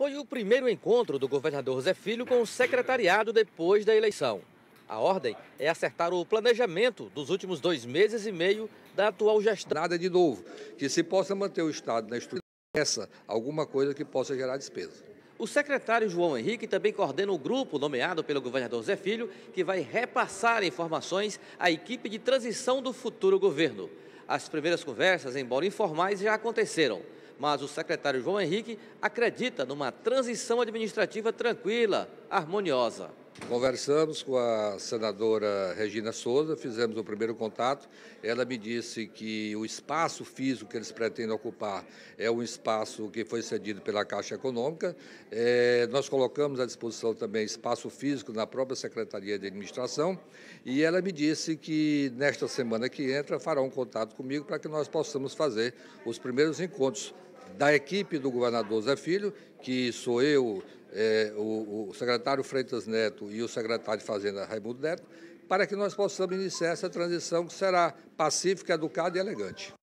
Foi o primeiro encontro do governador Zé Filho com o secretariado depois da eleição. A ordem é acertar o planejamento dos últimos dois meses e meio da atual gestão. Nada de novo, que se possa manter o Estado na estrutura essa, alguma coisa que possa gerar despesa. O secretário João Henrique também coordena o grupo nomeado pelo governador Zé Filho, que vai repassar informações à equipe de transição do futuro governo. As primeiras conversas, embora informais, já aconteceram mas o secretário João Henrique acredita numa transição administrativa tranquila, harmoniosa. Conversamos com a senadora Regina Souza, fizemos o primeiro contato. Ela me disse que o espaço físico que eles pretendem ocupar é um espaço que foi cedido pela Caixa Econômica. É, nós colocamos à disposição também espaço físico na própria Secretaria de Administração. E ela me disse que nesta semana que entra fará um contato comigo para que nós possamos fazer os primeiros encontros da equipe do governador Zé Filho, que sou eu, é, o, o, secretário Freitas Neto e o secretário de Fazenda Raimundo Neto, para que nós possamos iniciar essa transição que será pacífica, educada e elegante.